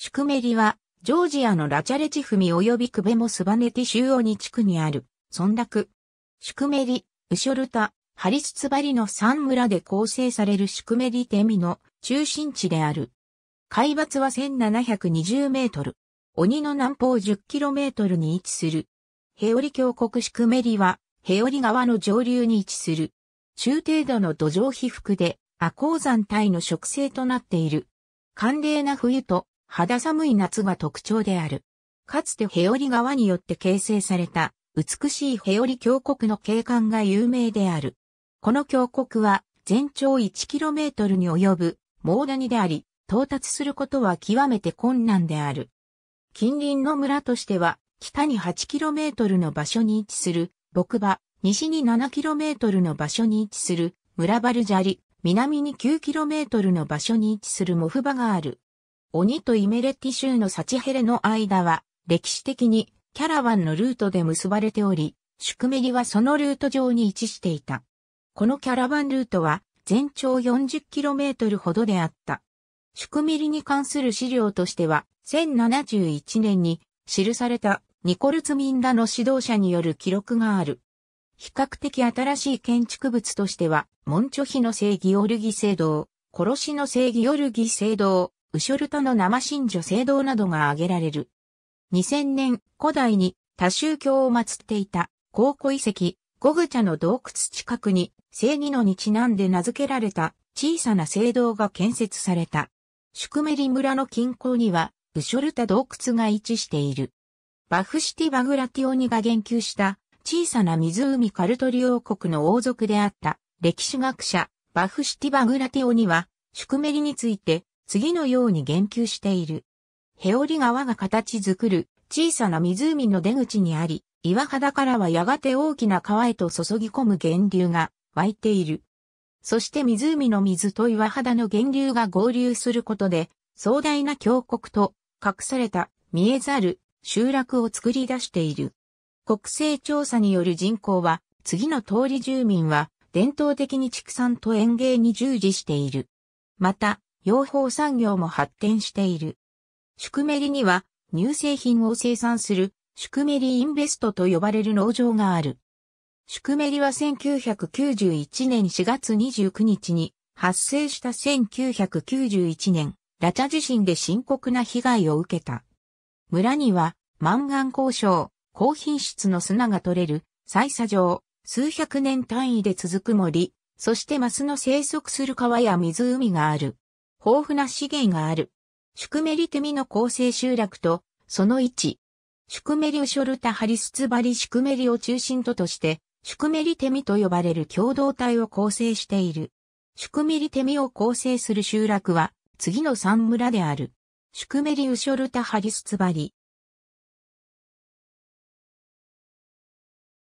シュクメリは、ジョージアのラチャレチフミ及びクベモスバネティ州オニ地区にある、村落。シュクメリ、ウショルタ、ハリスツバリの3村で構成されるシュクメリテミの中心地である。海抜は1720メートル。鬼の南方10キロメートルに位置する。ヘオリ峡谷シュクメリは、ヘオリ川の上流に位置する。中程度の土壌被覆で、亜高山帯の植生となっている。寒冷な冬と肌寒い夏が特徴である。かつてヘオリ川によって形成された美しいヘオリ峡谷の景観が有名である。この峡谷は全長 1km に及ぶ猛谷であり、到達することは極めて困難である。近隣の村としては、北に 8km の場所に位置する牧場、西に 7km の場所に位置する村バルジャリ、南に 9km の場所に位置するモフバがある。鬼とイメレッティ州のサチヘレの間は、歴史的にキャラワンのルートで結ばれており、宿メリはそのルート上に位置していた。このキャラバンルートは全長 40km ほどであった。宿メリに関する資料としては、1071年に記されたニコルツミンダの指導者による記録がある。比較的新しい建築物としては、モンチョヒの聖ギオルギ聖堂、殺しの聖ギオルギ聖堂、ウショルタの生神女聖堂などが挙げられる。2000年、古代に多宗教を祀っていた、高古遺跡、ゴグチャの洞窟近くに、正義のにちなんで名付けられた小さな聖堂が建設された。シュクメリ村の近郊には、ウショルタ洞窟が位置している。バフシティ・バグラティオニが言及した小さな湖カルトリ王国の王族であった歴史学者バフシティ・バグラティオニはシュクメリについて次のように言及している。ヘオリ川が形作る小さな湖の出口にあり、岩肌からはやがて大きな川へと注ぎ込む源流が湧いている。そして湖の水と岩肌の源流が合流することで、壮大な峡谷と隠された見えざる集落を作り出している。国勢調査による人口は、次の通り住民は伝統的に畜産と園芸に従事している。また、養蜂産業も発展している。シュクメリには乳製品を生産するシュクメリインベストと呼ばれる農場がある。シュクメリは1991年4月29日に発生した1991年、ラチャ地震で深刻な被害を受けた。村には、マンガン鉱床、高品質の砂が取れる、採砂場、数百年単位で続く森、そしてマスの生息する川や湖がある。豊富な資源がある。宿メリテミの構成集落と、その位置。宿メリウショルタハリスツバリ宿メリを中心ととして、宿メリテミと呼ばれる共同体を構成している。宿メリテミを構成する集落は、次の三村である。宿メリウショルタハリスツバリ、